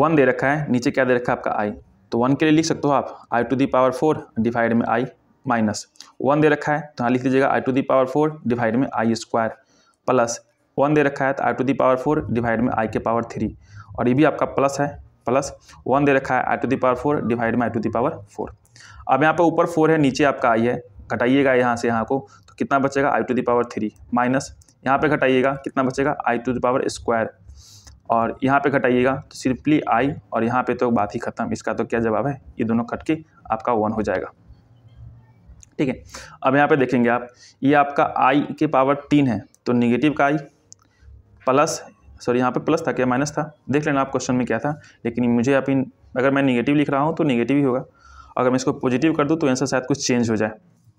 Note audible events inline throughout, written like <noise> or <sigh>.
one दे रखा है नीचे क्या दे रखा है आपका आई तो वन के लिए लिख सकते हो आप i to the power four divide में आई माइनस वन दे रखा है तो यहाँ लिख लीजिएगा i to the power four divide में आई स्क्वायर प्लस वन दे रखा है तो i to the power four divide में आई के पावर थ्री और ये भी आपका प्लस है प्लस वन दे रखा है i to the power four divide में i to the power four अब यहाँ पर ऊपर फोर है नीचे आपका आई है घटाइएगा यहाँ से यहाँ को तो कितना बचेगा i to the power three minus यहाँ पर घटाइएगा कितना बचेगा i to the power square और यहाँ पे घटाइएगा तो सिंपली आई और यहाँ पे तो बात ही ख़त्म इसका तो क्या जवाब है ये दोनों कट के आपका वन हो जाएगा ठीक है अब यहाँ पे देखेंगे आप ये आपका आई के पावर तीन है तो निगेटिव का आई प्लस सॉरी यहाँ पे प्लस था क्या माइनस था देख लेना आप क्वेश्चन में क्या था लेकिन मुझे आप इन अगर मैं निगेटिव लिख रहा हूँ तो निगेटिव ही होगा अगर मैं इसको पॉजिटिव कर दूँ तो आंसर शायद कुछ चेंज हो जाए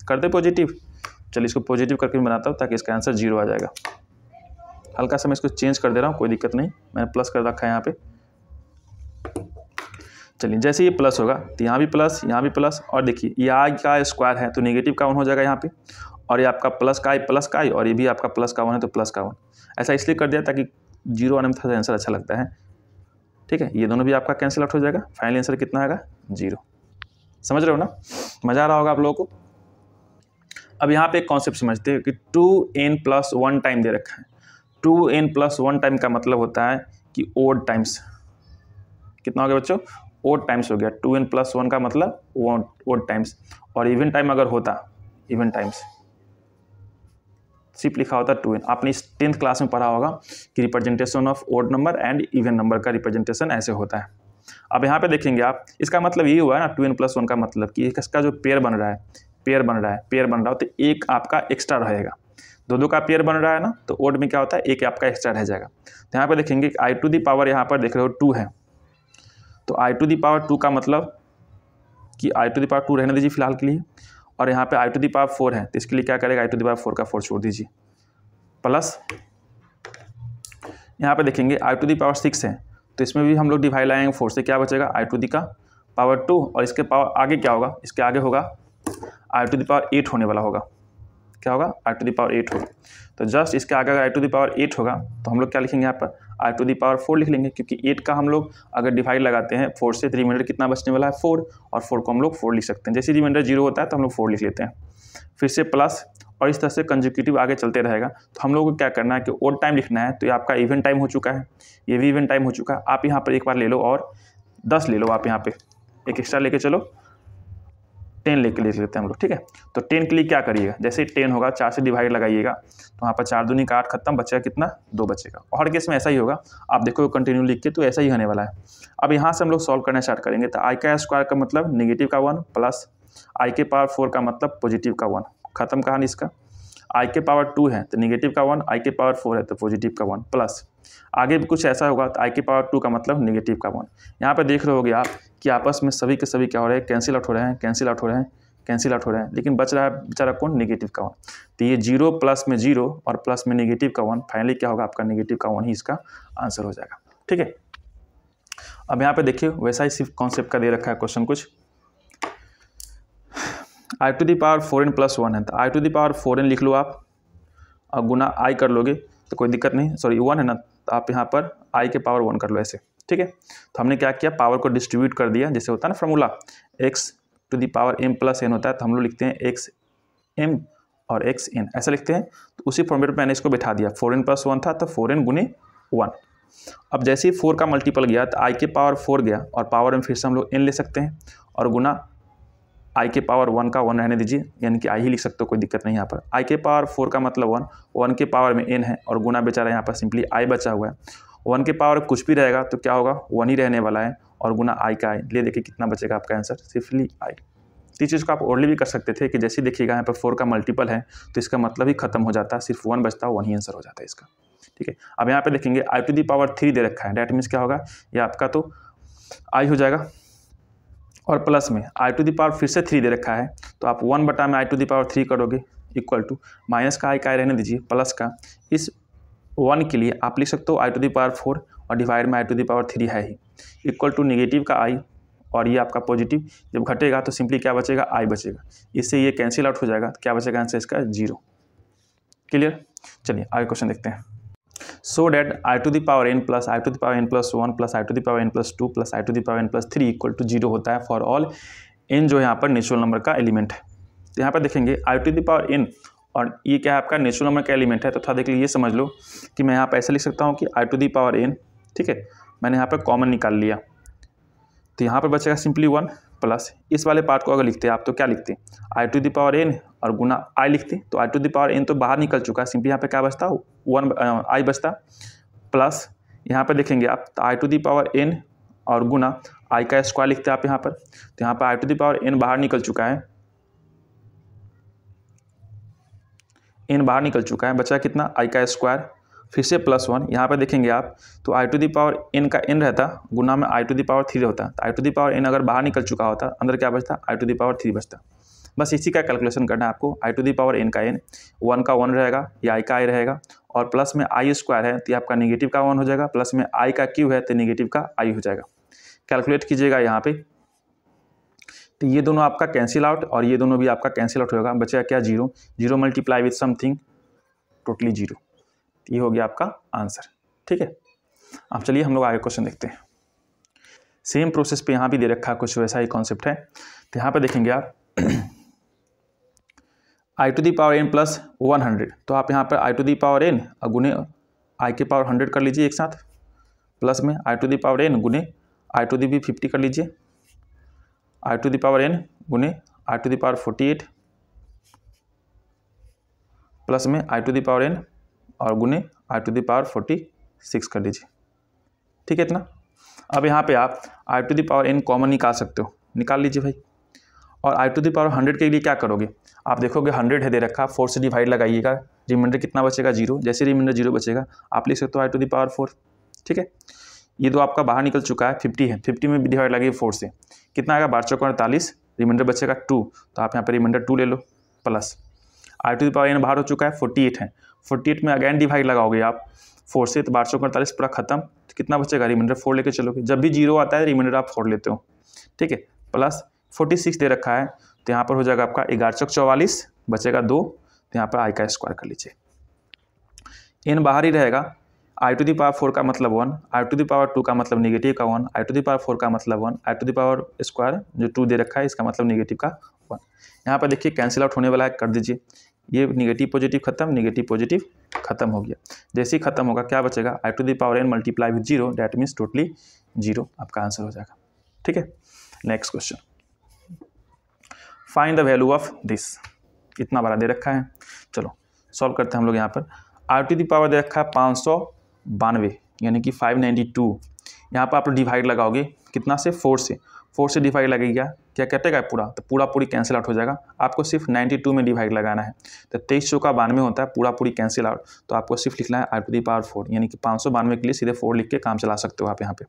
कर दे पॉजिटिव चलिए इसको पॉजिटिव करके बनाता हूँ ताकि इसका आंसर जीरो आ जाएगा हल्का सा मैं इसको चेंज कर दे रहा हूँ कोई दिक्कत नहीं मैंने प्लस कर रखा है यहाँ पे चलिए जैसे ये प्लस होगा तो यहाँ भी प्लस यहाँ भी प्लस और देखिए ये आई का स्क्वायर है तो नेगेटिव का वन हो जाएगा यहाँ पे और ये आपका प्लस का आई प्लस का आई और ये भी आपका प्लस का वन है तो प्लस का वन ऐसा इसलिए कर दिया ताकि जीरो आने में थोड़ा आंसर अच्छा लगता है ठीक है ये दोनों भी आपका कैंसिल आउट हो जाएगा फाइनल आंसर कितना आएगा जीरो समझ रहे हो ना मज़ा आ रहा होगा आप लोगों को अब यहाँ पे एक कॉन्सेप्ट समझते हैं कि two n plus one time दे रखा है two n plus one time का मतलब होता है कि ओड टाइम्स कितना हो गया बच्चों ओड टाइम्स हो गया टू एन प्लस वन का मतलब ओड टाइम्स और इवन टाइम अगर होता इवन टाइम्स सिर्फ लिखा होता टू एन आपने इस टेंथ क्लास में पढ़ा होगा कि representation of odd number and even number का रिप्रेजेंटेशन ऐसे होता है अब यहाँ पे देखेंगे आप इसका मतलब ये हुआ है ना टू एन प्लस वन का मतलब कि इसका जो पेयर बन रहा है पेयर बन रहा है पेयर बन रहा हो तो एक आपका एक्स्ट्रा रहेगा दो दो का पेयर बन रहा है ना तो ओड में क्या होता है एक आपका एक्स्ट्रा रह जाएगा तो यहाँ पर देखेंगे आई टू दी पावर यहाँ पर देख रहे हो टू है तो i to the power two का मतलब कि i to the power two रहने दीजिए फिलहाल के लिए और यहाँ पे i to the power four है तो इसके लिए क्या करेगा i to the power four का फोर छोड़ दीजिए प्लस यहाँ पर देखेंगे i to the power six है तो इसमें भी हम लोग डिवाइड लाएंगे फोर से क्या बचेगा आई टू दी का पावर टू और इसके पावर आगे क्या होगा इसके आगे होगा i to the power eight होने वाला होगा क्या होगा R to the power eight होगा तो जस्ट इसके आगे अगर i to the power eight होगा तो हम लोग क्या लिखेंगे यहाँ पर i to the power four लिख लेंगे क्योंकि एट का हम लोग अगर डिवाइड लगाते हैं फोर से तो रिमाइंडर कितना बचने वाला है फोर और फोर को हम लोग फोर लिख सकते हैं जैसे रिमाइंडर जीरो होता है तो हम लोग फोर लिख लेते हैं फिर से प्लस और इस तरह से कंजिक्यूटिव आगे चलते रहेगा तो हम लोगों को क्या करना है कि ओड टाइम लिखना है तो ये आपका इवेंट टाइम हो चुका है ये भी इवेंट टाइम हो चुका है आप यहाँ पर एक बार ले लो और दस ले लो आप यहाँ पे एक एक्स्ट्रा लेके चलो टेन लिख लिख लेते हैं हम लोग ठीक है तो टेन के लिए क्या करिएगा जैसे टेन होगा चार से डिवाइड लगाइएगा तो वहाँ पर चार दूनी का आठ खत्म बचेगा कितना दो बचेगा और हर केस में ऐसा ही होगा आप देखोगे कंटिन्यू लिख के तो ऐसा ही होने वाला है अब यहाँ से हम लोग सॉल्व करना स्टार्ट करेंगे तो आई का स्क्वायर का मतलब निगेटिव का वन प्लस आई के पावर फोर का मतलब पॉजिटिव का वन खत्म कहा इसका आई के पावर टू है तो निगेटिव का वन आई के पावर फोर है तो पॉजिटिव का वन प्लस आगे भी कुछ ऐसा होगा तो आई के पावर टू का मतलब निगेटिव का वन यहाँ पर देख रहे होगे आप कि आपस में सभी के सभी क्या हो रहे हैं कैंसिल आउट हो रहे हैं कैंसिल आउट हो रहे हैं कैंसिल आउट हो रहे हैं लेकिन बच रहा है बेचारा कौन निगेटिव का वन तो ये जीरो प्लस में जीरो और प्लस में निगेटिव का वन फाइनली क्या होगा आपका निगेटिव का वन ही इसका आंसर हो जाएगा ठीक है अब यहाँ पे देखिए वैसा ही सिर्फ कॉन्सेप्ट का दे रखा है क्वेश्चन कुछ i to the power four n plus one है तो i to the power four n लिख लो आप और गुना आई कर लोगे तो कोई दिक्कत नहीं सॉरी वन है ना तो आप यहाँ पर आई के पावर वन कर लो ऐसे ठीक है तो हमने क्या किया पावर को डिस्ट्रीब्यूट कर दिया जैसे होता है ना formula x to the power m plus n होता है तो हम लोग लिखते हैं एक्स एम और एक्स एन ऐसा लिखते हैं तो उसी फॉर्मेट पर मैंने इसको बैठा दिया फोर एन प्लस वन था तो फोर एन गुने वन अब जैसे ही फोर का मल्टीपल गया तो आई के पावर फोर गया और पावर में फिर से हम लोग एन ले सकते हैं और गुना आई के पावर वन का वन रहने दीजिए यानी कि आई ही लिख सकते हो कोई दिक्कत नहीं यहाँ पर आई के पावर फोर का मतलब वन वन के पावर में एन है और गुना बेचारा यहाँ पर सिंपली आई बचा हुआ है वन के पावर कुछ भी रहेगा तो क्या होगा वन ही रहने वाला है और गुना आई का आई ले देखिए कितना बचेगा आपका आंसर सिंपली आई इस चीज़ को आप ओरली भी कर सकते थे कि जैसे देखिएगा यहाँ पर फोर का मल्टीपल है तो इसका मतलब ही खत्म हो जाता है सिर्फ वन बचता है वन ही आंसर हो जाता है इसका ठीक है अब यहाँ पर देखेंगे i to the power three दे रखा है डैट मीन्स क्या होगा ये आपका तो आई हो जाएगा और प्लस में आई टू दी पावर फिर से थ्री दे रखा है तो आप वन बटा में आई टू दावर थ्री करोगे इक्वल टू माइनस का आई का रहने दीजिए प्लस का इस वन के लिए आप लिख सकते हो i to the power four और डिवाइड में i to the power three है ही इक्वल टू निगेटिव का आई और ये आपका पॉजिटिव जब घटेगा तो सिंपली क्या बचेगा आई बचेगा इससे ये कैंसिल आउट हो जाएगा तो क्या बचेगा आंसर इसका जीरो क्लियर चलिए आगे क्वेश्चन देखते हैं so that i to the power n plus i to the power n plus 1 plus i to the power n plus 2 plus i to the power n plus 3 equal to zero होता है for all n जो यहाँ पर natural number का element है तो यहाँ पर देखेंगे i to the power n और ये क्या है आपका नेचुरल नंबर का एलिमेंट है तो थोड़ा देख लीजिए ये समझ लो कि मैं यहाँ पर ऐसे लिख सकता हूँ कि i to the power n ठीक है मैंने यहाँ पर कॉमन निकाल लिया तो यहाँ पर बचेगा सिंपली वन प्लस इस वाले पार्ट को अगर लिखते हैं आप तो क्या लिखते हैं i to the power n और गुना आई लिखते तो i to the power n तो बाहर निकल चुका है सिंपली यहाँ पे क्या बचता वन आई uh, बचता प्लस यहाँ पे देखेंगे आप तो i to the power n और गुना आई का स्क्वायर लिखते आप यहाँ पर तो यहाँ पर i to the power n बाहर निकल चुका है एन बाहर निकल चुका है बचा कितना आई का स्क्वायर फिर से प्लस वन यहाँ पर देखेंगे आप तो i to the power n का एन रहता गुना में i to the power three होता तो i to the power n अगर बाहर निकल चुका होता अंदर क्या बचता i to the power three बचता बस इसी का कैलकुलेशन करना है आपको i to the power n का एन वन का वन रहेगा या आई का आई रहेगा और प्लस में आई स्क्वायर है तो आपका निगेटिव का वन हो जाएगा प्लस में आई का क्यू है तो निगेटिव का आई हो जाएगा कैलकुलेट कीजिएगा यहाँ पे तो ये दोनों आपका कैंसिल आउट और ये दोनों भी आपका कैंसिल आउट होगा बचेगा क्या zero zero multiply with something totally zero ये हो गया आपका आंसर ठीक है अब चलिए हम लोग आगे क्वेश्चन देखते हैं सेम प्रोसेस पे यहाँ भी दे रखा है कुछ वैसा ही कॉन्सेप्ट है तो यहाँ पर देखेंगे आप i to the power n plus one hundred तो आप यहाँ पर i to the power n और गुने आई के पावर हंड्रेड कर लीजिए एक साथ प्लस में i to the power n गुने आई टू दी भी फिफ्टी कर लीजिए i to the power n गुने i to the power forty eight plus में i to the power n और गुने i to the power forty six कर लीजिए ठीक है इतना अब यहाँ पे आप i to the power n common निकाल सकते हो निकाल लीजिए भाई और i to the power hundred के लिए क्या करोगे आप देखोगे हंड्रेड है दे रखा फोर से डिवाइड लगाइएगा रिमाइंडर कितना बचेगा जीरो जैसे रिमाइंडर जीरो बचेगा आप लिख सकते हो i to the power four ठीक है ये तो आपका बाहर निकल चुका है फिफ्टी है फिफ्टी में डिवाइड लगेगी फोर से कितना आएगा बारह चौक अड़तालीस रिमाइंडर बचेगा टू तो आप यहाँ पर रिमाइंडर टू ले लो plus i to the power n बाहर हो चुका है फोर्टी एट है फोर्टी एट में अगैन डिवाइड लगाओगे आप फोर से तो बारह सौ अड़तालीस पूरा खत्म तो कितना बचेगा रिमाइंडर फोर लेके चलोगे जब भी जीरो आता है रिमाइंडर आप फोर लेते हो ठीक है प्लस फोर्टी सिक्स दे रखा है तो यहाँ पर हो जाएगा आपका ग्यारह चौक चौवालीस बचेगा दो तो यहाँ पर आई का स्क्वायर कर लीजिए एन बाहर ही रहेगा i to the power four का मतलब one i to the power two का मतलब निगेटिव का one i to the power four का मतलब one i to the power square जो टू दे रखा है इसका मतलब निगेटिव का वन यहाँ पर देखिए कैंसिल आउट होने वाला है कर दीजिए ये निगेटिव पॉजिटिव खत्म निगेटिव पॉजिटिव खत्म हो गया जैसे ही खत्म होगा क्या बचेगा i to the power n multiply with zero that means totally zero आपका आंसर हो जाएगा ठीक है next question find the value of this इतना बड़ा दे रखा है चलो सॉल्व करते हैं हम लोग यहाँ पर आर टी दी पावर दे रखा है पाँच सौ बानवे यानी कि फाइव नाइन्टी टू यहाँ पर आप डिवाइड लगाओगे कितना से फोर से फोर से डिवाइड लगेगा क्या कटेगा पूरा तो पूरा पूरी कैंसिल आउट हो जाएगा आपको सिर्फ नाइन्टी टू में डिवाइड लगाना है तो तेईस सौ का बानवे होता है पूरा पूरी कैंसिल आउट तो आपको सिर्फ लिखना है r to the power four यानी कि पाँच सौ बानवे के लिए सीधे फोर लिख के काम चला सकते हो आप यहाँ पे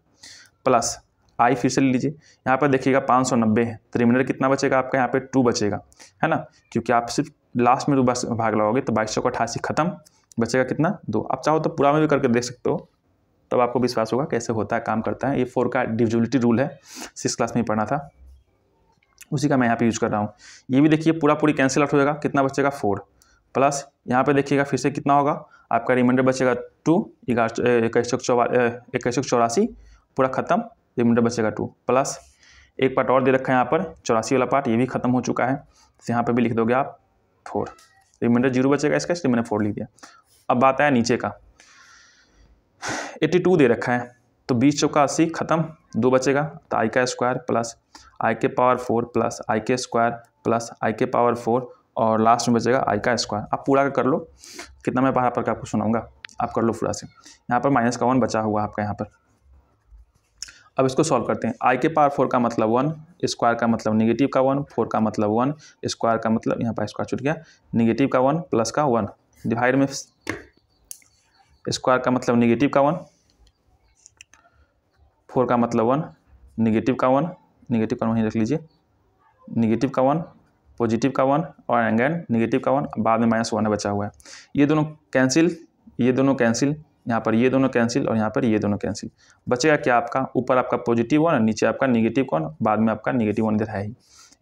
प्लस आई फिर से ले लीजिए यहाँ पर देखिएगा पाँच सौ नब्बे है तो रिमाइंडर कितना बचेगा आपका यहाँ पे टू बचेगा है ना क्योंकि आप सिर्फ लास्ट में दो बस भाग लगाओगे तो बाईस सौ अठासी खत्म बचेगा कितना दो आप चाहो तो पूरा में भी करके देख सकते हो तब आपको विश्वास होगा कैसे होता है काम करता है ये फोर का डिविजिबिलिटी रूल है सिक्स क्लास में ही पढ़ना था उसी का मैं यहाँ पर यूज़ कर रहा हूँ ये भी देखिए पूरा पूरी कैंसिल आउट होगा कितना बचेगा फोर प्लस यहाँ पर देखिएगा फिर से कितना होगा आपका रिमाइंडर बचेगा टू ग्यारह इक्कीस सौ चौरासी पूरा ख़त्म एक मीटर बचेगा टू प्लस एक पार्ट और दे रखा है यहाँ पर चौरासी वाला पार्ट ये भी खत्म हो चुका है तो यहाँ पर भी लिख दोगे आप फोर तो रिमाइंडर जीरो बचेगा इसका इसलिए मैंने फोर लिख दिया अब बात आया नीचे का एट्टी टू दे रखा है तो बीस चौका अस्सी खत्म दो बचेगा तो आई का स्क्वायर प्लस आई के पावर फोर प्लस आई के स्क्वायर प्लस आई के पावर फोर और लास्ट में बचेगा आई का स्क्वायर आप पूरा का कर लो कितना मैं बाहर पर आपको सुनाऊंगा आप कर लो पूरा से यहाँ पर माइनस का वन बचा हुआ आपका यहाँ पर अब इसको सॉल्व करते हैं आई के पावर फोर का मतलब वन स्क्वायर का मतलब निगेटिव का वन फोर का मतलब वन स्क्वायर का मतलब यहाँ पर स्क्वायर छूट गया निगेटिव का वन प्लस का वन डिवाइड में स्क्वायर का मतलब निगेटिव का वन फोर का मतलब वन निगेटिव का वन निगेटिव का वहीं रख लीजिए निगेटिव का वन पॉजिटिव का वन और एंगन निगेटिव का वन बाद में माइनस वन बचा हुआ है ये दोनों कैंसिल ये दोनों कैंसिल यहाँ पर ये दोनों कैंसिल और यहाँ पर ये दोनों कैंसिल बचेगा क्या आपका ऊपर आपका पॉजिटिव वन और नीचे आपका निगेटिव वन बाद में आपका निगेटिव वन इधर है ही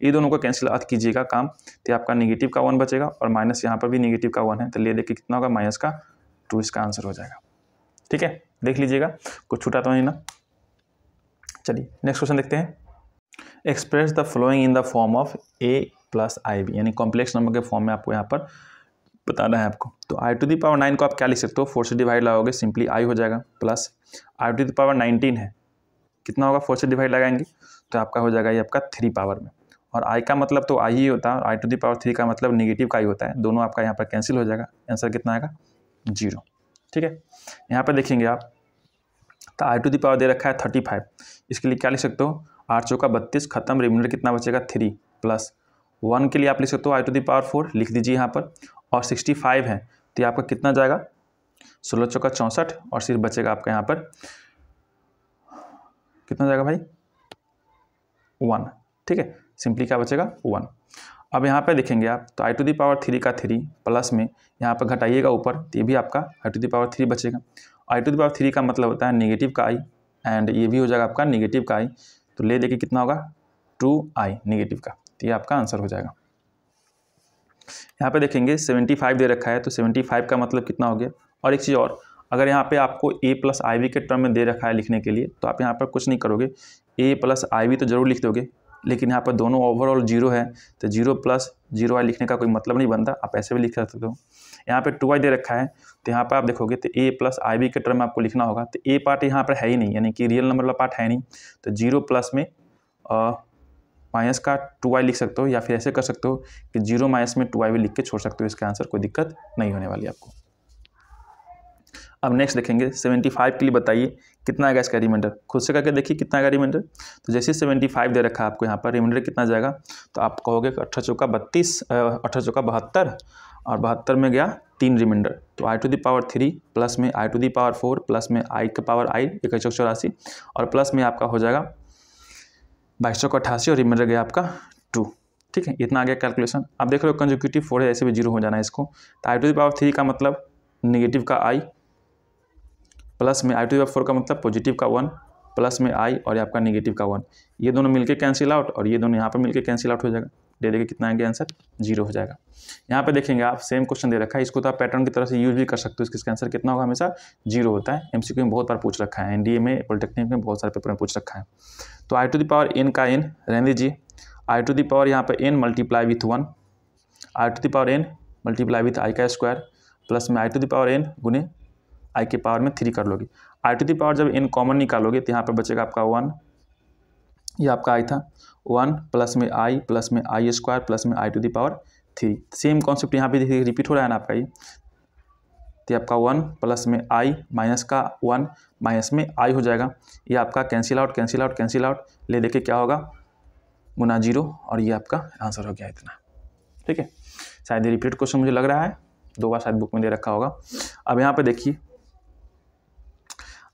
ये दोनों को कैंसिल अर्थ कीजिएगा काम तो आपका निगेटिव का वन बचेगा और माइनस यहाँ पर भी निगेटिव का वन है तो ले देखिए कितना होगा माइनस का टू इसका आंसर हो जाएगा ठीक है देख लीजिएगा कुछ छूटा तो नहीं ना चलिए नेक्स्ट क्वेश्चन देखते हैं express the flowing in the form of a plus i b यानी कॉम्प्लेक्स नंबर के फॉर्म में आपको यहाँ पर बताना है आपको तो i to the power nine को आप क्या लिख सकते हो फोर से डिवाइड लगाओगे सिंपली आई हो जाएगा plus i to the power nineteen है कितना होगा फोर से डिवाइड लगाएंगे तो आपका हो जाएगा ये आपका थ्री पावर में और आई का मतलब तो आई ही होता है i to the power three का मतलब निगेटिव का ही होता है दोनों आपका यहाँ पर कैंसिल हो जाएगा आंसर कितना आएगा जीरो ठीक है यहाँ पर देखेंगे आप तो आई टू दी पावर दे रखा है थर्टी फाइव इसके लिए क्या लिख सकते हो आठ का बत्तीस खत्म रिमाइंडर कितना बचेगा थ्री प्लस वन के लिए आप लिख सकते हो i to the power four लिख दीजिए यहाँ पर और सिक्सटी फाइव है तो ये आपका कितना जाएगा सोलह चौका चौंसठ और सिर्फ बचेगा आपका यहाँ पर कितना जाएगा भाई वन ठीक है सिंपली क्या बचेगा वन अब यहाँ पर देखेंगे आप तो i to the power three का थ्री प्लस में यहाँ पर घटाइएगा ऊपर तो ये भी आपका i to the power three बचेगा i to the power three का मतलब होता है निगेटिव का आई एंड ये भी हो जाएगा आपका निगेटिव का आई तो ले देखिए कितना होगा टू आई निगेटिव का तो ये आपका आंसर हो जाएगा यहाँ पे देखेंगे 75 दे रखा है तो 75 का मतलब कितना हो गया और एक चीज़ और अगर यहाँ पे आपको ए प्लस आई वी के टर्म में दे रखा है लिखने के लिए तो आप यहाँ पर कुछ नहीं करोगे ए प्लस आई वी तो ज़रूर लिख दोगे लेकिन यहाँ पर दोनों ओवरऑल जीरो है तो जीरो प्लस जीरो आई लिखने का कोई मतलब नहीं बनता आप ऐसे भी लिख सकते हो यहाँ पर टू आई दे रखा है तो यहाँ पर आप देखोगे तो ए प्लस आई वी के टर्म में आपको लिखना होगा तो ए पार्ट यहाँ पर है ही नहीं यानी कि रियल नंबर वाला पार्ट है नहीं तो जीरो प्लस में माइनस का टू आई लिख सकते हो या फिर ऐसे कर सकते हो कि जीरो माइनस में टू आई भी लिख के छोड़ सकते हो इसका आंसर कोई दिक्कत नहीं होने वाली आपको अब नेक्स्ट देखेंगे 75 के लिए बताइए कितना आएगा इसका रिमाइंडर खुद से करके देखिए कितना आएगा रिमाइंडर तो जैसे 75 दे रखा है आपको यहाँ पर रिमाइंडर कितना जाएगा तो आप कहोगे अठारह चौका बत्तीस अठारह चौका बहत्तर और बहत्तर में गया तीन रिमाइंडर तो i to the power three plus में i to the power four plus में आई का पावर आई एक चौरासी और प्लस में आपका हो जाएगा बाईस सौ का अठासी और रिमाइंडर गया आपका टू ठीक है इतना आ गया कैलकुलेशन आप देख रहे हो कंजुक्यूटिव फोर है ऐसे भी जीरो हो जाना है इसको तो i to the power three का मतलब निगेटिव का आई प्लस में i to the power four का मतलब पॉजिटिव का वन प्लस में आई और आपका निगेटिव का वन ये दोनों मिलके कैंसिल आउट और ये दोनों यहाँ पर मिलके कैंसिल आउट हो जाएगा दे देंगे कितना आएंगे आंसर जीरो हो जाएगा यहाँ पे देखेंगे आप सेम क्वेश्चन दे रखा है इसको तो आप पैटर्न की तरह से यूज भी कर सकते हो इसका आंसर कितना होगा हमेशा जीरो होता है एमसीक्यू में बहुत बार पूछ रखा है एनडीए में पॉलिटेक्निक में बहुत सारे पेपर में पूछ रखा है तो i to the power n का एन रहने दीजिए आई टू द पावर यहाँ पर n multiply with one i to the power n multiply with i का स्क्वायर प्लस में i to the power n गुने आई के पावर में थ्री कर लोगे आई टू द पावर जब एन कॉमन निकालोगे तो यहाँ पर बचेगा आपका वन ये आपका आई था वन प्लस में आई प्लस में आई स्क्वायर प्लस में i to the power three same concept यहाँ पे देखिए रिपीट हो रहा है ना आपका ये तो आपका वन प्लस में आई माइनस का वन माइनस में आई हो जाएगा ये आपका cancel out cancel out cancel out ले देखे क्या होगा गुना जीरो और ये आपका आंसर हो गया इतना ठीक है शायद ये रिपीट क्वेश्चन मुझे लग रहा है दो बार शायद बुक में दे रखा होगा अब यहाँ पे देखिए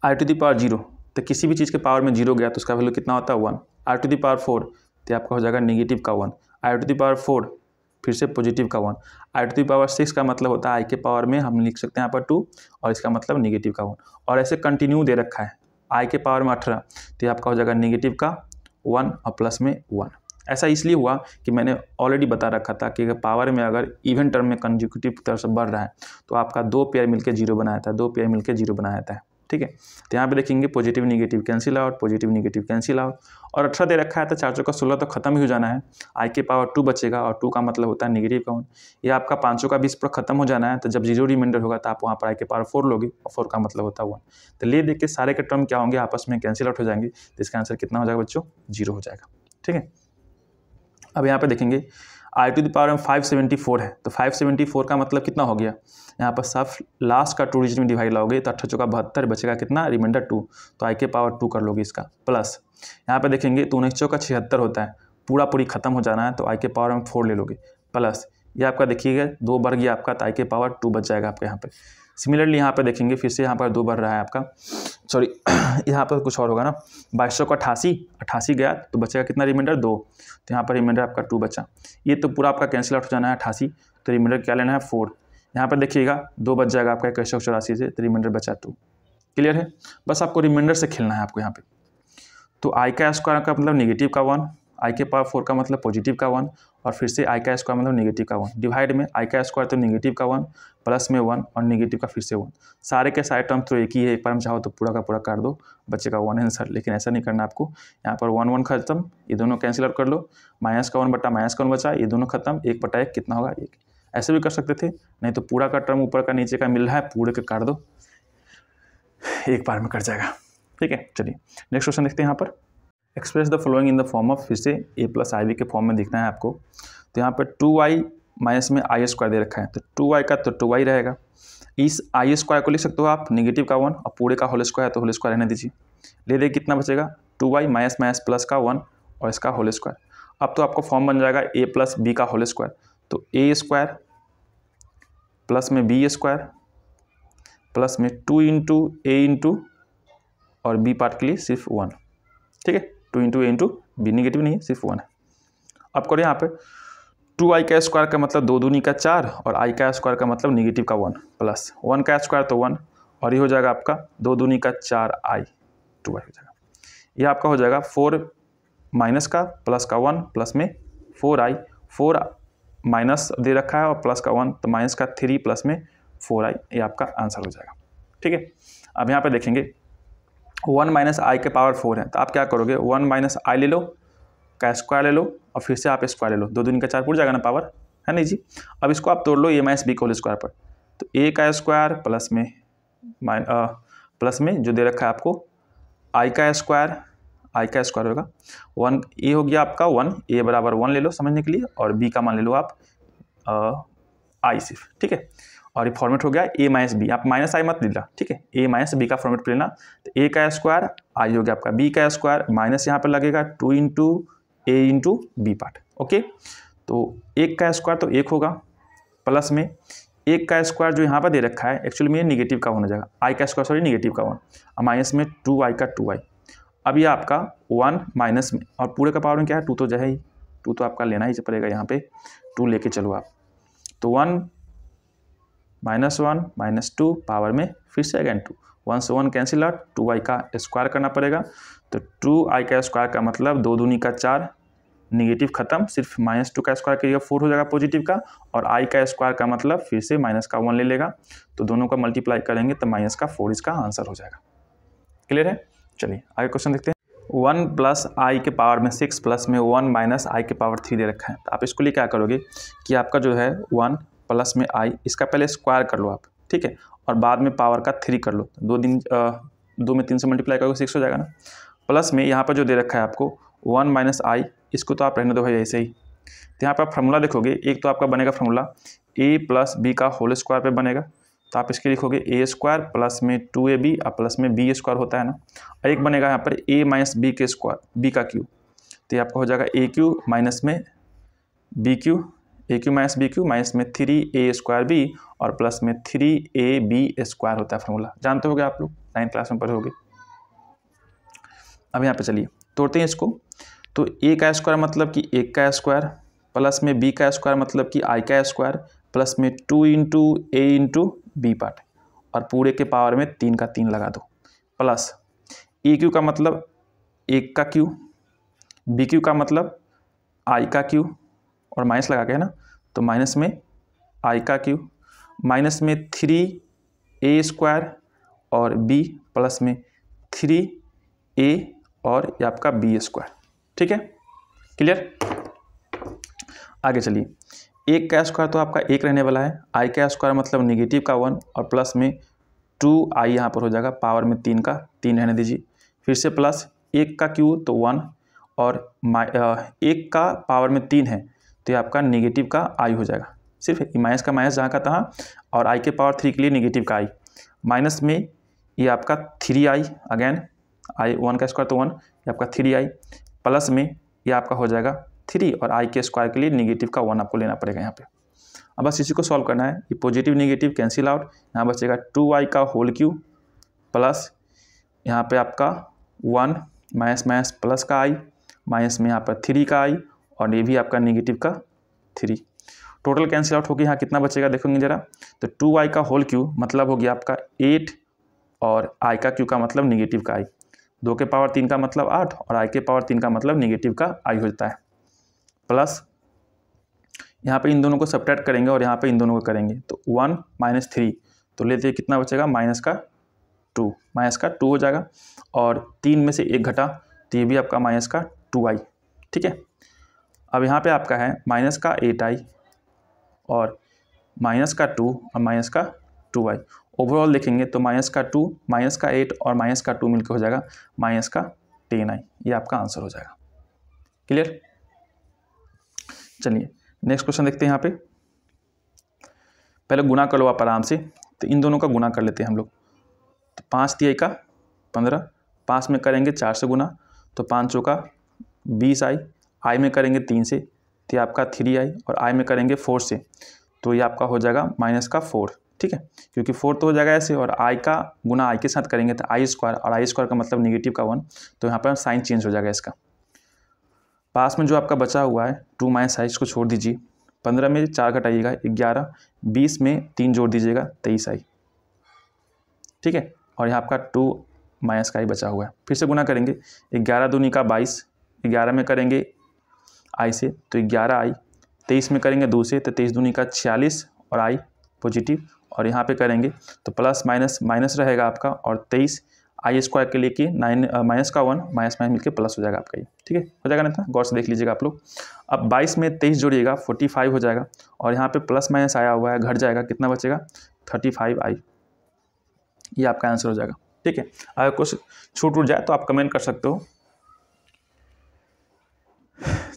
i to the power zero तो किसी भी चीज़ के पावर में जीरो गया तो उसका वैल्यू कितना होता है one r to the power four तो आपका हो जाएगा निगेटिव का one i to the power four फिर से पॉजिटिव का one i to the power six का मतलब होता है आई के पावर में हम लिख सकते हैं यहाँ पर टू और इसका मतलब निगेटिव का वन और ऐसे कंटिन्यू दे रखा है आई के पावर में अठारह तो आपका हो जाएगा निगेटिव का वन और प्लस में वन ऐसा इसलिए हुआ कि मैंने ऑलरेडी बता रखा था कि पावर में अगर इवेंट टर्म में कंजिक्यूटिव तरह से बढ़ रहा है तो आपका दो पेयर मिलकर जीरो बनाया था दो पेयर मिलकर जीरो बनाया था ठीक है तो यहाँ पे देखेंगे positive negative cancel out positive negative cancel out और अठारह दे रखा है तो चार चौका सोलह तो खत्म ही हो जाना है आई के पावर टू बचेगा और टू का मतलब होता है निगेटिव काउंट ये आपका पाँचों का बीस पर खत्म हो जाना है तो जब जीरो रिमाइंडर होगा तो आप वहाँ पर आई के पावर फोर लोगे और फोर का मतलब होता है वन तो ले देख के सारे के टर्म क्या होंगे आपस में कैंसिल आउट हो जाएंगे तो इसका आंसर कितना हो जाएगा बच्चों जीरो हो जाएगा ठीक है अब यहाँ पर देखेंगे आई टू द पावर में 574 है तो 574 का मतलब कितना हो गया यहाँ पर सब लास्ट का टू डिजिट में डिवाइड लाओगे तो अट्ठा चौका बहत्तर बचेगा कितना रिमाइंडर टू तो आई के पावर टू कर लोगे इसका प्लस यहाँ पर देखेंगे तो उन्नीस चौका छिहत्तर होता है पूरा पूरी खत्म हो जाना है तो आई के पावर में फोर ले लोगे प्लस ये आपका देखिएगा दो वर्ग ये आपका तो आई के पावर टू बच जाएगा आपके यहाँ पर सिमिलरली यहाँ पर देखेंगे फिर से यहाँ पर दो बढ़ रहा है आपका सॉरी <clears throat> यहाँ पर कुछ और होगा ना बाईस सौ का अठासी अठासी गया तो बचेगा कितना रिमाइंडर दो तो यहाँ पर रिमाइंडर आपका टू बचा ये तो पूरा आपका कैंसिल आउट हो जाना है अठासी तो रिमाइंडर क्या लेना है फोर यहाँ पर देखिएगा दो बच जाएगा आपका इक्कीस सौ चौरासी से तो रिमाइंडर बचा टू क्लियर है बस आपको रिमाइंडर से खेलना है आपको यहाँ पे तो आई का स्क्वायर का मतलब निगेटिव का वन आई के पावर फोर का मतलब पॉजिटिव का वन और फिर से आई का स्क्वायर मतलब निगेटिव का वन डिवाइड में आई का स्क्वायर तो निगेटिव का वन प्लस में वन और निगेटिव का फिर से वन सारे के सारे टर्म तो एक ही है एक बार हम चाहो तो पूरा का पूरा कर दो बच्चे का वन आंसर लेकिन ऐसा नहीं करना आपको यहाँ पर वन वन खत्म ये दोनों कैंसिल आउट कर लो माइनस का वन बटा माइनस का वन बचा ये दोनों खत्म एक बटा एक कितना होगा एक ऐसे भी कर सकते थे नहीं तो पूरा का टर्म ऊपर का नीचे का मिल रहा है पूरे का कर दो एक बार में कर जाएगा ठीक है चलिए नेक्स्ट क्वेश्चन देखते हैं यहाँ पर express the following in the form of फिर से ए प्लस आई के फॉर्म में दिखना है आपको तो यहाँ पर टू वाई माइनस में आई स्क्वायर दे रखा है तो टू वाई का तो टू वाई रहेगा इस आई स्क्वायर को लिख सकते हो आप निगेटिव का वन और पूरे का होल स्क्वायर है तो होल स्क्वायर रहने दीजिए ले दे कितना बचेगा two y minus minus plus का वन और इसका होल स्क्वायर अब तो आपको फॉर्म बन जाएगा ए प्लस बी का होल स्क्वायर तो ए स्क्वायर प्लस में बी स्क्वायर प्लस में टू इंटू ए इंटू और बी पार्ट के लिए सिर्फ वन ठीक है two into a into b negative नहीं है सिर्फ वन है अब करो यहाँ पे टू आई का स्क्वायर का मतलब दो दूनी का चार और आई का स्क्वायर का मतलब निगेटिव का वन प्लस वन का स्क्वायर तो वन और ये हो जाएगा आपका दो दूनी का चार आई टू आई हो जाएगा यह आपका हो जाएगा फोर माइनस का प्लस का वन प्लस में फोर आई फोर माइनस दे रखा है और प्लस का वन तो माइनस का थ्री प्लस में फोर आई ये आपका आंसर हो जाएगा ठीक है अब यहाँ पे देखेंगे वन माइनस आई के पावर फोर है तो आप क्या करोगे वन माइनस आई ले लो का स्क्वायर ले लो और फिर से आप स्क्वायर ले लो दो दिन का चार उड़ जाएगा ना पावर है नहीं जी अब इसको आप तोड़ लो a minus b whole square पर तो ए का स्क्वायर प्लस में माइन प्लस में जो दे रखा है आपको आई का स्क्वायर आई का स्क्वायर होगा वन ए हो गया आपका वन ए बराबर वन ले लो समझने के लिए और बी का मान ले लो आप आई सिर्फ ठीक है और ये फॉर्मेट हो गया ए माइनस बी आप माइनस आई मत लेना ठीक है ए माइनस बी का फॉर्मेट लेना तो ए का स्क्वायर आई हो गया आपका बी का स्क्वायर माइनस यहाँ पर लगेगा two into a into b part okay तो एक का स्क्वायर तो एक होगा प्लस में एक का स्क्वायर जो यहाँ पर दे रखा है एक्चुअली में ये निगेटिव का होना जाएगा आई का स्क्वायर सॉरी निगेटिव का वन और माइनस में टू आई का टू आई अब ये आपका वन माइनस में और पूरे का पावर में क्या है टू तो जो है ही टू तो आपका लेना ही पड़ेगा यहाँ पे टू लेके चलो आप तो one minus one minus two power में फिर से अगेन टू वन से one cancel out two i का स्क्वायर करना पड़ेगा तो टू आई का स्क्वायर का मतलब दो दूनी का चार निगेटिव खत्म सिर्फ माइनस टू का स्क्वायर करिएगा फोर हो जाएगा पॉजिटिव का और आई का स्क्वायर का मतलब फिर से माइनस का वन ले लेगा तो दोनों का मल्टीप्लाई करेंगे तो माइनस का फोर इसका आंसर हो जाएगा क्लियर है चलिए आगे क्वेश्चन देखते हैं वन प्लस आई के पावर में सिक्स प्लस में वन माइनस आई के पावर थ्री दे रखा है तो आप इसको लिए क्या करोगे कि आपका जो है वन प्लस में आई इसका पहले स्क्वायर कर लो आप ठीक है और बाद में पावर का थ्री कर लो दो दिन आ, दो में तीन से मल्टीप्लाई करोगे सिक्स हो जाएगा ना प्लस में यहाँ पर जो दे रखा है आपको वन माइनस आई इसको तो आप रहने दो भाई ऐसे ही तो यहाँ पर आप फार्मूला देखोगे एक तो आपका बनेगा फार्मूला ए प्लस बी का होल स्क्वायर पे बनेगा तो आप इसके लिखोगे ए स्क्वायर प्लस में टू ए बी और प्लस में बी स्क्वायर होता है ना और एक बनेगा यहाँ पर ए माइनस बी के स्क्वायर बी का क्यू तो ये आपका हो जाएगा ए क्यू माइनस में b cube a cube minus b cube minus में थ्री ए स्क्वायर बी और प्लस में थ्री ए बी स्क्वायर होता है फॉर्मूला जानते हो आप लोग नाइन्थ क्लास में पढ़ोगे अब यहाँ पे चलिए तोड़ते हैं इसको तो ए का स्क्वायर मतलब कि एक का स्क्वायर प्लस में बी का स्क्वायर मतलब कि आई का स्क्वायर प्लस में two into a into b part और पूरे के पावर में तीन का तीन लगा दो प्लस ए क्यू का मतलब एक का क्यू बी क्यू का मतलब आई का क्यू और माइनस लगा के है ना तो माइनस में आई का क्यू माइनस में थ्री ए स्क्वायर और बी प्लस में थ्री ए और ये आपका बी स्क्वायर ठीक है क्लियर आगे चलिए एक का स्क्वायर तो आपका एक रहने वाला है आई का स्क्वायर मतलब निगेटिव का वन और प्लस में टू आई यहाँ पर हो जाएगा पावर में तीन का तीन रहने दीजिए फिर से प्लस एक का क्यू तो वन और माइ एक का पावर में तीन है तो ये आपका नेगेटिव का आई हो जाएगा सिर्फ माइनस का माइनस जहाँ का तहाँ और आई के पावर थ्री के लिए नेगेटिव का आई माइनस में ये आपका three i again i one का स्क्वायर तो वन ये आपका थ्री आई प्लस में ये आपका हो जाएगा थ्री और आई के स्क्वायर के लिए निगेटिव का वन आपको लेना पड़ेगा यहाँ पे अब बस इसी को सॉल्व करना है ये पॉजिटिव निगेटिव कैंसिल आउट यहाँ बचेगा टू आई का होल क्यू प्लस यहाँ पे आपका वन माइनस माइनस प्लस का आई माइनस में यहाँ पर थ्री का आई और ये भी आपका निगेटिव का थ्री टोटल कैंसिल आउट होगी यहाँ कितना बचेगा देखेंगे जरा तो टू आई का होल क्यू मतलब हो गया आपका एट और आई का क्यू का मतलब निगेटिव का आई दो के पावर तीन का मतलब आठ और आई के पावर तीन का मतलब निगेटिव का आई हो जाता है प्लस यहाँ पे इन दोनों को सब्ट्रैक्ट करेंगे और यहाँ पे इन दोनों को करेंगे तो वन माइनस थ्री तो लेते कितना बचेगा माइनस का टू माइनस का टू हो जाएगा और तीन में से एक घटा तो ये भी आपका माइनस का टू आई ठीक है अब यहाँ पे आपका है माइनस का एट आई और माइनस का टू और माइनस का टू आई ओवरऑल देखेंगे तो माइनस का टू माइनस का एट और माइनस का टू मिलकर हो जाएगा माइनस का टेन आई ये आपका आंसर हो जाएगा क्लियर चलिए नेक्स्ट क्वेश्चन देखते हैं यहाँ पे पहले गुना कर लो आप आराम से तो इन दोनों का गुना कर लेते हैं हम लोग तो पाँच आई का पंद्रह पाँच में करेंगे चार से गुना तो पाँच चौका बीस आई आई में करेंगे तीन से तो आपका थ्री आई और आई में करेंगे फोर से तो ये आपका हो जाएगा माइनस का फोर ठीक है क्योंकि फोर तो हो जाएगा ऐसे और आई का गुना आई के साथ करेंगे तो आई स्क्वायर और आई स्क्वायर का मतलब निगेटिव का वन तो यहाँ पर साइन चेंज हो जाएगा इसका पास में जो आपका बचा हुआ है टू माइनस आई इसको छोड़ दीजिए पंद्रह में चार घटाइएगा ग्यारह बीस में तीन जोड़ दीजिएगा तेईस आई ठीक है और यहाँ आपका टू माइनस का ही बचा हुआ है फिर से गुना करेंगे ग्यारह दूनी का बाईस ग्यारह में करेंगे आई से तो ग्यारह आई तेईस में करेंगे दो से तो तेईस दूनी का छियालीस और आई पॉजिटिव और यहाँ पे करेंगे तो प्लस माइनस माइनस रहेगा आपका और तेईस आई स्क्वायर के लिए कि नाइन माइनस का वन माइनस माइनस मिलकर प्लस हो जाएगा आपका ये ठीक है हो जाएगा ना इतना गौर से देख लीजिएगा आप लोग अब बाईस में तेईस जोड़िएगा फोर्टी फाइव हो जाएगा और यहाँ पे प्लस माइनस आया हुआ है घट जाएगा कितना बचेगा थर्टी फाइव आई ये आपका आंसर हो जाएगा ठीक है अगर कुछ छूट उठ जाए तो आप कमेंट कर सकते हो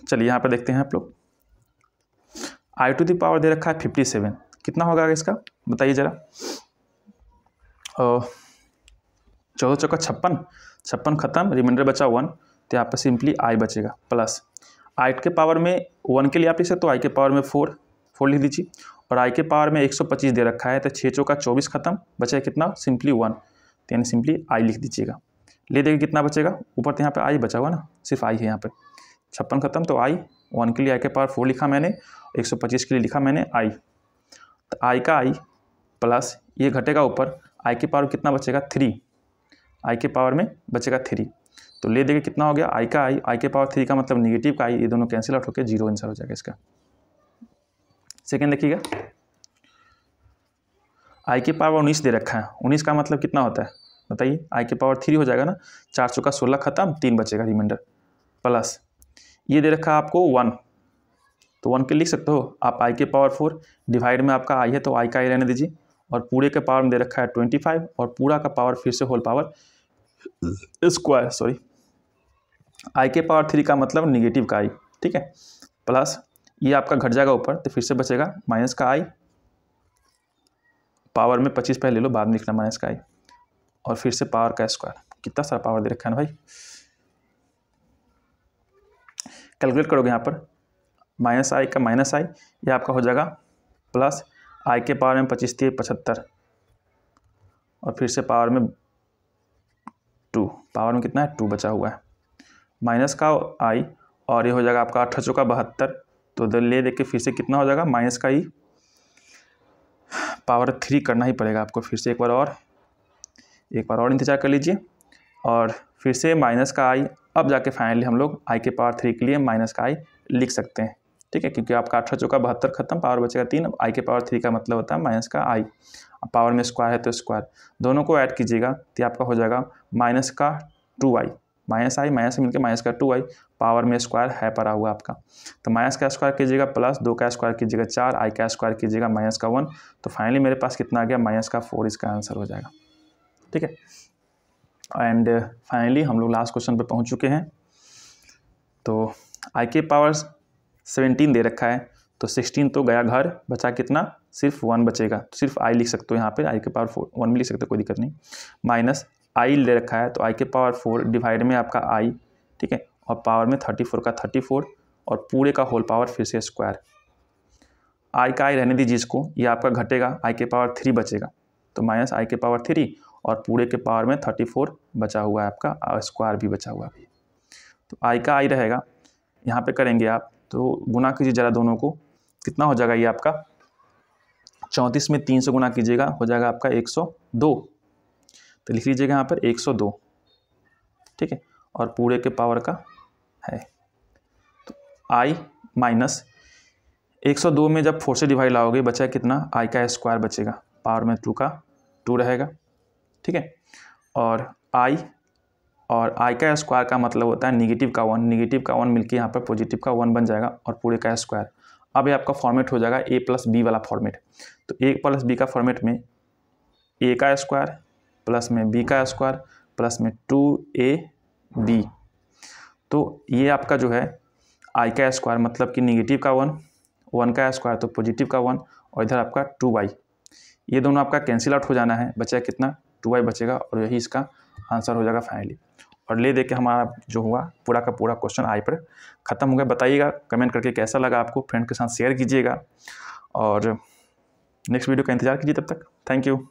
चलिए यहाँ पर देखते हैं आप लोग आई टू दी पावर दे रखा है फिफ्टी सेवन कितना होगा इसका बताइए ज़रा चौदह चौका छप्पन छप्पन खत्म रिमाइंडर बचा वन तो यहाँ पर सिंपली आई बचेगा प्लस आई के पावर में वन के लिए आप लिख सकते हो आई के पावर में फोर फोर लिख दीजिए और आई के पावर में एक सौ पच्चीस दे रखा है तो छः चौका चौबीस खत्म बचेगा कितना सिंपली वन तो यानी सिंपली आई लिख दीजिएगा ले देगा कितना बचेगा ऊपर तो यहाँ पर आई बचा हुआ ना सिर्फ आई है यहाँ पर छप्पन खत्म तो आई वन के लिए आई के पावर फोर लिखा मैंने एक सौ पच्चीस के लिए लिखा मैंने आई तो आई का आई प्लस ये घटेगा ऊपर आई के पावर कितना बचेगा थ्री आई के पावर में बचेगा थ्री तो ले देगा कितना हो गया आई का आई आई के पावर थ्री का मतलब निगेटिव का आई ये दोनों कैंसिल आउट होकर जीरो आंसर हो जाएगा इसका सेकेंड देखिएगा आई के पावर उन्नीस दे रखा है उन्नीस का मतलब कितना होता है बताइए आई के पावर थ्री हो जाएगा ना चार चौका सोलह खत्म तीन बचेगा रिमाइंडर प्लस ये दे रखा है आपको वन तो वन के लिख सकते हो आप आई के पावर फोर डिवाइड में आपका आई है तो आई का आई रहने दीजिए और पूरे के पावर में दे रखा है ट्वेंटी फाइव और पूरा का पावर फिर से whole power square sorry i के पावर थ्री का मतलब निगेटिव का आई ठीक है प्लस ये आपका घट जाएगा ऊपर तो फिर से बचेगा माइनस का आई पावर में पच्चीस पहले ले लो बाद में लिखना माइनस का आई और फिर से पावर का स्क्वायर कितना सारा पावर दे रखा है ना भाई कैलकुलेट करोगे यहाँ पर माइनस आई का माइनस आई ये आपका हो जाएगा प्लस आई के पावर में पच्चीस थी पचहत्तर और फिर से पावर में टू पावर में कितना है टू बचा हुआ है माइनस का आई और ये हो जाएगा आपका अठा चौका बहत्तर तो ले देख के फिर से कितना हो जाएगा माइनस का ई पावर थ्री करना ही पड़ेगा आपको फिर से एक बार और एक बार और इंतज़ार कर लीजिए और फिर से माइनस का आई अब जाके फाइनली हम लोग आई के पावर थ्री के लिए माइनस का आई लिख सकते हैं ठीक है क्योंकि आपका अठारह चौका बहत्तर खत्म पावर बचेगा तीन अब आई के पावर थ्री का मतलब होता है माइनस का आई अब पावर में स्क्वायर है तो स्क्वायर दोनों को ऐड कीजिएगा तो आपका हो जाएगा माइनस का two i minus i minus मिलकर माइनस का टू आई पावर में स्क्वायर है पड़ा हुआ आपका तो माइनस का स्क्वायर कीजिएगा प्लस दो का स्क्वायर कीजिएगा चार आई का स्क्वायर कीजिएगा माइनस का वन तो फाइनली मेरे पास कितना आ गया माइनस का फोर इसका आंसर हो जाएगा ठीक है एंड फाइनली uh, हम लोग लास्ट क्वेश्चन पे पहुंच चुके हैं तो आई के पावर सेवेंटीन दे रखा है तो सिक्सटीन तो गया घर बचा कितना सिर्फ वन बचेगा तो सिर्फ आई लिख सकते हो यहाँ पे आई के पावर फोर वन भी लिख सकते हो कोई दिक्कत नहीं माइनस आई दे रखा है तो आई के पावर फोर डिवाइड में आपका आई ठीक है और पावर में थर्टी फोर का थर्टी फोर और पूरे का होल पावर फिर से स्क्वायर आई का आई रहने दीजिए इसको ये आपका घटेगा आई के पावर थ्री बचेगा तो माइनस आई के पावर थ्री और पूरे के पावर में थर्टी फोर बचा हुआ है आपका स्क्वायर भी बचा हुआ अभी तो आई का आई रहेगा यहाँ पे करेंगे आप तो गुना कीजिए ज़रा दोनों को कितना हो जाएगा ये आपका चौंतीस में तीन सौ गुना कीजिएगा हो जाएगा आपका एक सौ दो तो लिख लीजिएगा यहाँ पर एक सौ दो ठीक है और पूरे के पावर का है तो आई माइनस एक सौ दो में जब फोर से डिवाइड लाओगे बचा कितना आई का स्क्वायर बचेगा पावर में टू का टू रहेगा ठीक है और आई और आई का स्क्वायर का मतलब होता है निगेटिव का वन निगेटिव का वन मिलके यहाँ पर पॉजिटिव का वन बन जाएगा और पूरे का स्क्वायर अब ये आपका फॉर्मेट हो जाएगा ए प्लस बी वाला फॉर्मेट तो ए प्लस बी का फॉर्मेट में ए का स्क्वायर प्लस में बी का स्क्वायर प्लस में टू ए बी तो ये आपका जो है आई का स्क्वायर मतलब कि निगेटिव का वन वन का स्क्वायर तो पॉजिटिव का वन और इधर आपका टू वाई ये दोनों आपका कैंसिल आउट हो जाना है बचा कितना टू वाई बचेगा और यही इसका आंसर हो जाएगा फाइनली और ले दे के हमारा जो हुआ पूरा का पूरा क्वेश्चन आई पर ख़त्म हो गया बताइएगा कमेंट करके कैसा लगा आपको फ्रेंड के साथ शेयर कीजिएगा और नेक्स्ट वीडियो का इंतज़ार कीजिए तब तक थैंक यू